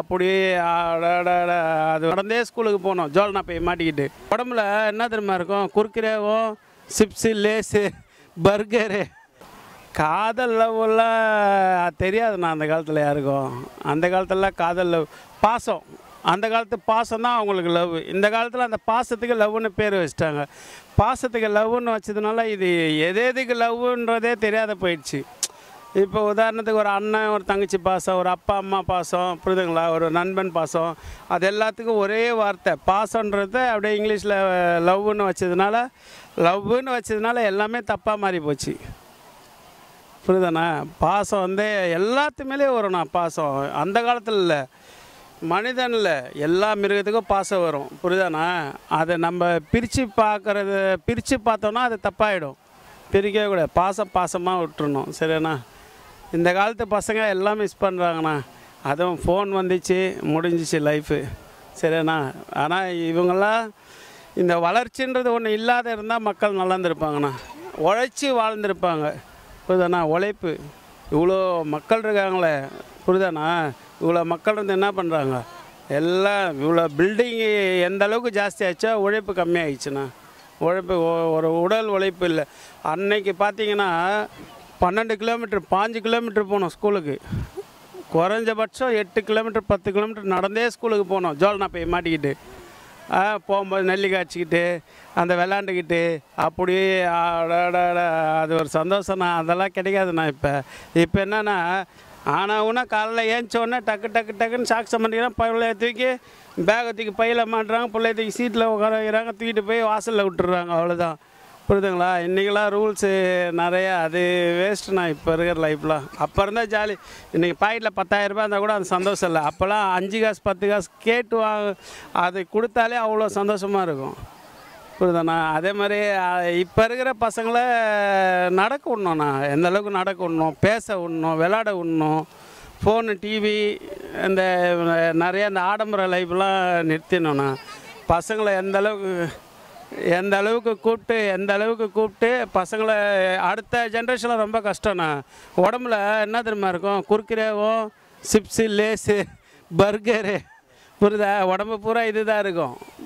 அப்படி அது நடந்தே ஸ்கூலுக்கு போனோம் ஜோல்னா போய் மாட்டிக்கிட்டு உடம்புல என்ன தெரியுமா இருக்கும் குறுக்கிரேவும் சிப்ஸு லேஸு பர்கரு காதல் தெரியாது தெரியாதுண்ணா அந்த காலத்தில் யாருக்கும் அந்த காலத்தில் காதல் லவ் பாசம் அந்த காலத்து பாசம் தான் அவங்களுக்கு லவ் இந்த காலத்தில் அந்த பாசத்துக்கு லவ்னு பேர் வச்சுட்டாங்க பாசத்துக்கு லவ்னு வச்சதுனால இது எது எதுக்கு லவ்ன்றதே தெரியாத போயிடுச்சு இப்போ உதாரணத்துக்கு ஒரு அண்ணன் ஒரு தங்கச்சி பாசம் ஒரு அப்பா அம்மா பாசம் புரியுதுங்களா ஒரு நண்பன் பாசம் அது எல்லாத்துக்கும் ஒரே வார்த்தை பாசன்றத அப்படியே இங்கிலீஷில் லவ்னு வச்சதுனால லவ்னு வச்சதுனால எல்லாமே தப்பாக மாறி போச்சு புரியுதுண்ணா பாசம் வந்து எல்லாத்துமேலே வரும்ண்ணா பாசம் அந்த காலத்தில் இல்லை மனிதனில் எல்லா மிருகத்துக்கும் பாசம் வரும் புரியுதாண்ணா அதை நம்ம பிரித்து பார்க்குறது பிரித்து பார்த்தோன்னா அது தப்பாகிடும் பிரிக்கவே கூடாது பாசம் பாசமாக விட்டுருணும் சரிண்ணா இந்த காலத்து பசங்க எல்லாம் மிஸ் பண்ணுறாங்கண்ணா அதுவும் ஃபோன் வந்துச்சு முடிஞ்சிச்சு லைஃபு சரிண்ணா ஆனால் இவங்கெல்லாம் இந்த வளர்ச்சின்றது ஒன்று இல்லாத இருந்தால் மக்கள் நல்லாந்துருப்பாங்கண்ணா உழைச்சி வாழ்ந்துருப்பாங்க புரியுதாண்ணா உழைப்பு இவ்வளோ மக்கள் இருக்காங்களே புரியுதாண்ணா இவ்வளோ மக்கள் வந்து என்ன பண்ணுறாங்க எல்லாம் இவ்வளோ பில்டிங்கு எந்த அளவுக்கு ஜாஸ்தி ஆச்சா உழைப்பு கம்மியாகிடுச்சுண்ணா உழைப்பு ஒரு உடல் உழைப்பு இல்லை அன்னைக்கு பார்த்தீங்கன்னா பன்னெண்டு கிலோமீட்டர் பாஞ்சு கிலோமீட்டர் போனோம் ஸ்கூலுக்கு குறைஞ்சபட்சம் எட்டு கிலோமீட்டர் பத்து கிலோமீட்டர் நடந்தே ஸ்கூலுக்கு போனோம் ஜோல்னா போய் மாட்டிக்கிட்டு போகும்போது நெல்லி காய்ச்சிக்கிட்டு அந்த விளாண்டுக்கிட்டு அப்படியே அது ஒரு சந்தோஷம்ண்ணா அதெல்லாம் கிடைக்காதுண்ணா இப்போ இப்போ என்னென்னா ஆனால் காலையில் காலைல ஏஞ்சோடனே டக்கு டக்கு டக்குன்னு சாக்ஸ் பண்ணிக்கிறேன் பிள்ளைய தூக்கி பேகை தூக்கி பையில் மாட்டுறாங்க பிள்ளைய தூக்கி சீட்டில் உட்கார வைக்கிறாங்க தூக்கிட்டு போய் வாசலில் விட்டுறாங்க அவ்வளோதான் புரியுதுங்களா இன்றைக்கெலாம் ரூல்ஸு நிறையா அது வேஸ்ட்டுண்ணா இப்போ இருக்கிற லைஃப்லாம் அப்போ இருந்தால் ஜாலி இன்றைக்கி பாக்கெட்டில் பத்தாயிரரூபா இருந்தால் கூட அந்த சந்தோஷம் இல்லை அப்போல்லாம் அஞ்சு காசு பத்து காசு கேட்டு வாங்க அது கொடுத்தாலே அவ்வளோ சந்தோஷமாக இருக்கும் புரியுதாண்ணா அதே மாதிரி இப்போ இருக்கிற பசங்களை நடக்க விடணும்ண்ணா எந்த அளவுக்கு நடக்க விடணும் பேச விடணும் விளாட விடணும் ஃபோனு டிவி இந்த நிறையா இந்த ஆடம்பர லைஃப்லாம் நிறுத்தினோண்ணா பசங்களை எந்த அளவுக்கு எந்த அளவுக்கு கூப்பிட்டு எந்த அளவுக்கு கூப்பிட்டு பசங்களை அடுத்த ஜென்ரேஷனில் ரொம்ப கஷ்டம்ண்ணா உடம்புல என்ன தெரியுமா இருக்கும் குறுக்கிரேவோ சிப்ஸு லேஸு பர்கரு புரிதா உடம்பு பூரா இது தான் இருக்கும்